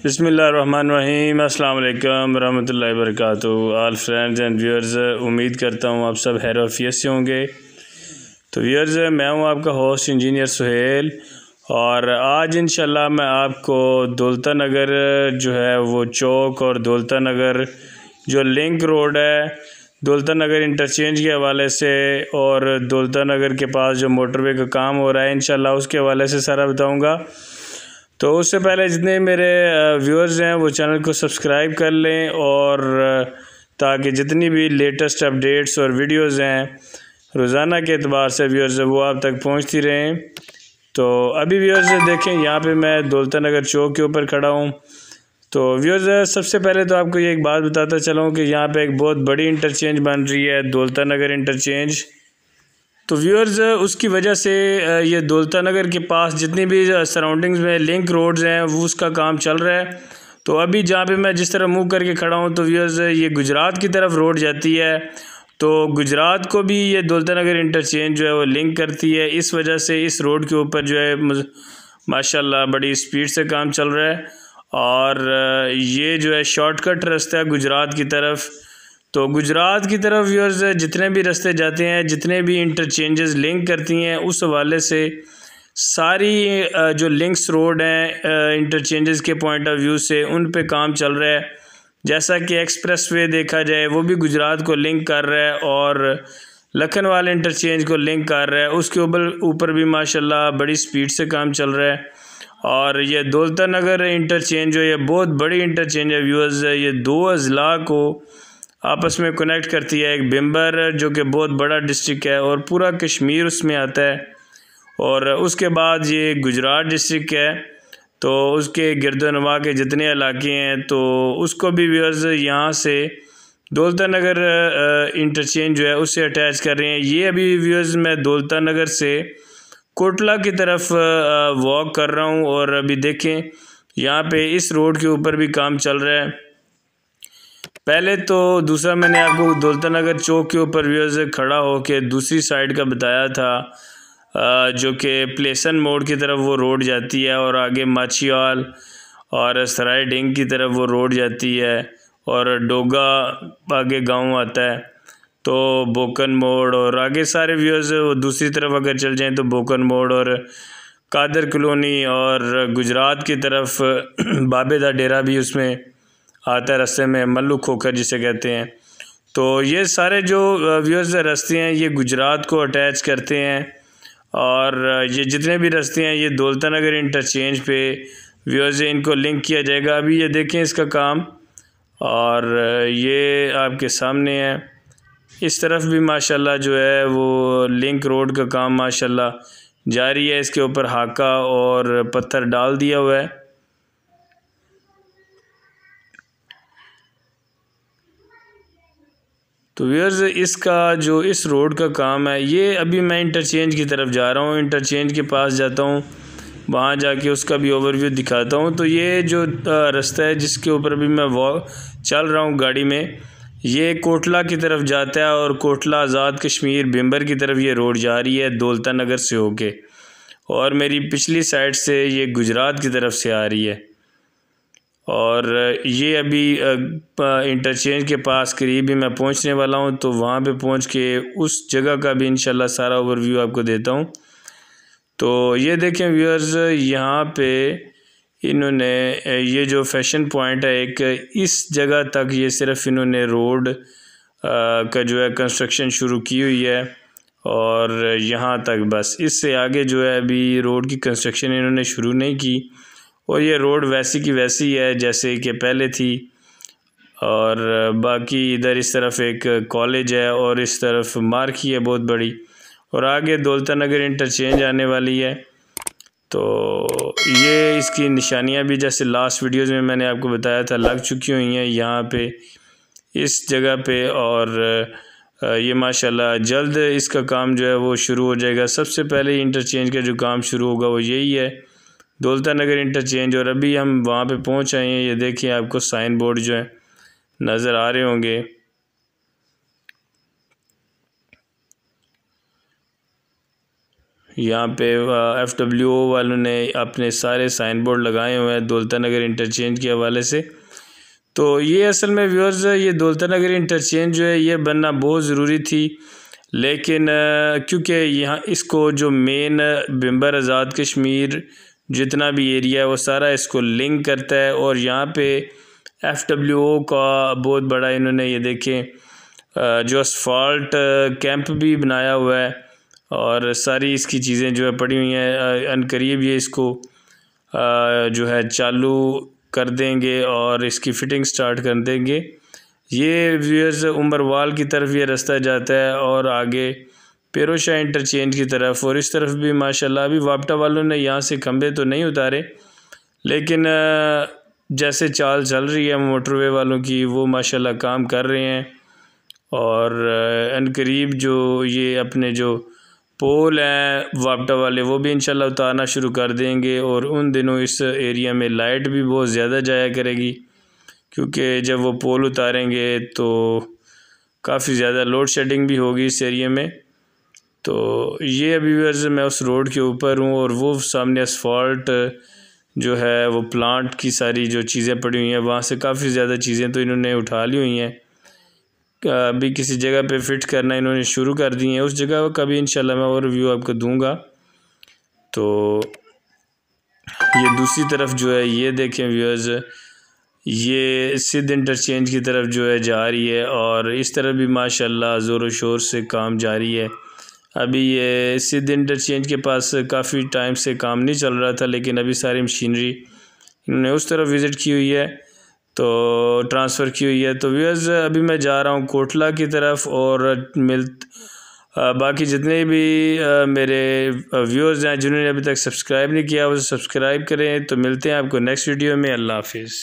बसमीम अल्लाम ला वर्क आल फ्रेंड्स एंड व्यूअर्स उम्मीद करता हूँ आप सब हैरफियत से होंगे तो व्यूअर्स मैं हूँ आपका होस्ट इंजीनियर सुहेल और आज इन मैं आपको दौलता नगर जो है वो चौक और दौलता नगर जो लिंक रोड है दौलता नगर इंटरचेंज के हवाले से और दौलता नगर के पास जो मोटरवे का काम हो रहा है इन उसके हवाले से सारा बताऊँगा तो उससे पहले जितने मेरे व्यूअर्स हैं वो चैनल को सब्सक्राइब कर लें और ताकि जितनी भी लेटेस्ट अपडेट्स और वीडियोस हैं रोज़ाना के अतबार से व्यूअर्स वो आप तक पहुंचती रहें तो अभी व्यूअर्स देखें यहाँ पे मैं दौलता नगर चौक के ऊपर खड़ा हूँ तो व्यूअर्स सबसे पहले तो आपको ये एक बात बताता चलूँ कि यहाँ पर एक बहुत बड़ी इंटरचेंज बन रही है दौलता नगर इंटरचेंज तो व्यूअर्स उसकी वजह से ये दौलता नगर के पास जितनी भी सराउंडिंग्स में लिंक रोड्स हैं वो उसका काम चल रहा है तो अभी जहाँ पे मैं जिस तरह मूव करके खड़ा हूँ तो व्यूअर्स ये गुजरात की तरफ रोड जाती है तो गुजरात को भी ये दौलता नगर इंटरचेंज जो है वो लिंक करती है इस वजह से इस रोड के ऊपर जो है माशाल्लाह बड़ी स्पीड से काम चल रहा है और ये जो है शॉर्टकट रास्ता है गुजरात की तरफ तो गुजरात की तरफ व्यूअर्स जितने भी रास्ते जाते हैं जितने भी इंटरचेंजेस लिंक करती हैं उस हवाले से सारी जो लिंक्स रोड हैं इंटरचेंजेस के पॉइंट ऑफ व्यू से उन पे काम चल रहा है जैसा कि एक्सप्रेस वे देखा जाए वो भी गुजरात को लिंक कर रहा है और लखनवाल इंटरचेंज को लिंक कर रहा है उसके ऊपर ऊपर भी माशाल्लाह बड़ी स्पीड से काम चल रहा है और ये दौलता नगर इंटरचेंज जो ये बहुत बड़ी इंटरचेंज है व्यूअर्स ये दो अजला को आपस में कनेक्ट करती है एक बिम्बर जो कि बहुत बड़ा डिस्ट्रिक्ट है और पूरा कश्मीर उसमें आता है और उसके बाद ये गुजरात डिस्ट्रिक्ट है तो उसके गिरदोनवा के जितने इलाके हैं तो उसको भी व्यूअर्स यहाँ से दौलता नगर इंटरचेंज जो है उससे अटैच कर रहे हैं ये अभी व्यूअर्स मैं दौलता नगर से कोटला की तरफ वॉक कर रहा हूँ और अभी देखें यहाँ पे इस रोड के ऊपर भी काम चल रहा है पहले तो दूसरा मैंने आपको दौलत नगर चौक के ऊपर व्यूअर्स खड़ा खड़ा होकर दूसरी साइड का बताया था जो कि प्लेसन मोड़ की तरफ वो रोड जाती है और आगे माछियाल और सराय डेंग की तरफ वो रोड जाती है और डोगा आगे गांव आता है तो बोकन मोड़ और आगे सारे व्यूअर्स वो दूसरी तरफ अगर चल जाएँ तो बोकन मोड़ और कादर कॉलोनी और गुजरात की तरफ बाबेदा डेरा भी उसमें आता है रस्ते में मल्लू खोखर जिसे कहते हैं तो ये सारे जो व्यूअर्स रस्ते हैं ये गुजरात को अटैच करते हैं और ये जितने भी रस्ते हैं ये दौलता नगर इंटरचेंज पे व्यूअर्स इनको लिंक किया जाएगा अभी ये देखें इसका काम और ये आपके सामने है इस तरफ भी माशाल्लाह जो है वो लिंक रोड का काम माशाल्लाह जारी है इसके ऊपर हाका और पत्थर डाल दिया हुआ है तो व्यर्स इसका जो इस रोड का काम है ये अभी मैं इंटरचेंज की तरफ जा रहा हूँ इंटरचेंज के पास जाता हूँ वहाँ जाके उसका भी ओवरव्यू दिखाता हूँ तो ये जो रास्ता है जिसके ऊपर भी मैं वॉक चल रहा हूँ गाड़ी में ये कोटला की तरफ जाता है और कोटला आज़ाद कश्मीर बिम्बर की तरफ ये रोड जा रही है दौलता नगर से होके और मेरी पिछली साइड से ये गुजरात की तरफ से आ रही है और ये अभी इंटरचेंज के पास करीब ही मैं पहुंचने वाला हूं तो वहां पे पहुंच के उस जगह का भी इंशाल्लाह सारा ओवरव्यू आपको देता हूं तो ये देखें व्यूअर्स यहाँ पे इन्होंने ये जो फैशन पॉइंट है एक इस जगह तक ये सिर्फ इन्होंने रोड का जो है कंस्ट्रक्शन शुरू की हुई है और यहाँ तक बस इससे आगे जो है अभी रोड की कंस्ट्रक्शन इन्होंने शुरू नहीं की और ये रोड वैसी की वैसी है जैसे कि पहले थी और बाकी इधर इस तरफ एक कॉलेज है और इस तरफ मार्की है बहुत बड़ी और आगे दौलता नगर इंटरचेंज आने वाली है तो ये इसकी निशानियाँ भी जैसे लास्ट वीडियोज़ में मैंने आपको बताया था लग चुकी हुई हैं यहाँ पे इस जगह पे और ये माशाल्लाह जल्द इसका काम जो है वो शुरू हो जाएगा सबसे पहले इंटरचेंज का जो काम शुरू होगा वो यही है दौलता नगर इंटरचेंज और अभी हम वहाँ पे पहुँच आए हैं ये देखिए आपको साइन बोर्ड जो है नज़र आ रहे होंगे यहाँ पे एफ डब्ल्यू ओ वालों ने अपने सारे साइन बोर्ड लगाए हुए हैं दौलता नगर इंटरचेंज के हवाले से तो ये असल में व्यूअर्स ये दौलता नगर इंटरचेंज जो है ये बनना बहुत ज़रूरी थी लेकिन क्योंकि यहाँ इसको जो मेन बिम्बर आज़ाद कश्मीर जितना भी एरिया है वो सारा इसको लिंक करता है और यहाँ पे एफ़ डब्ल्यू ओ का बहुत बड़ा इन्होंने ये देखे जो स्फॉल्ट कैंप भी बनाया हुआ है और सारी इसकी चीज़ें जो है पड़ी हुई हैं अनकरीब ये इसको जो है चालू कर देंगे और इसकी फ़िटिंग स्टार्ट कर देंगे ये व्यूअर्स उमर वाल की तरफ ये रास्ता जाता है और आगे फिर शाह इंटरचेंज की तरफ और इस तरफ भी माशाल्लाह अभी वापटा वालों ने यहाँ से खम्भे तो नहीं उतारे लेकिन जैसे चाल चल रही है मोटरवे वालों की वो माशाल्लाह काम कर रहे हैं और अनकरीब जो ये अपने जो पोल हैं वापटा वाले वो भी इंशाल्लाह उतारना शुरू कर देंगे और उन दिनों इस एरिया में लाइट भी बहुत ज़्यादा जाया करेगी क्योंकि जब वो पोल उतारेंगे तो काफ़ी ज़्यादा लोड शेडिंग भी होगी इस एरिया में तो ये अभी व्यवर्स मैं उस रोड के ऊपर हूँ और वो सामने असफॉल्ट जो है वो प्लांट की सारी जो चीज़ें पड़ी हुई हैं वहाँ से काफ़ी ज़्यादा चीज़ें तो इन्होंने उठा ली हुई हैं अभी किसी जगह पे फिट करना इन्होंने शुरू कर दी है उस जगह का भी इंशाल्लाह मैं और व्यू आपको दूंगा तो ये दूसरी तरफ जो है ये देखें व्यूअर्स ये सिद्ध इंटरचेंज की तरफ जो है जा रही है और इस तरफ भी माशाल्लाह ज़ोर शोर से काम जारी है अभी ये सिद्ध इंटरचेंज के पास काफ़ी टाइम से काम नहीं चल रहा था लेकिन अभी सारी मशीनरी इन्होंने उस तरफ विज़िट की हुई है तो ट्रांसफ़र की हुई है तो व्यूअर्स अभी मैं जा रहा हूँ कोटला की तरफ और मिल बाकी जितने भी मेरे व्यूअर्स हैं जिन्होंने अभी तक सब्सक्राइब नहीं किया वो सब्सक्राइब करें तो मिलते हैं आपको नेक्स्ट वीडियो में अल्लाह हाफिज़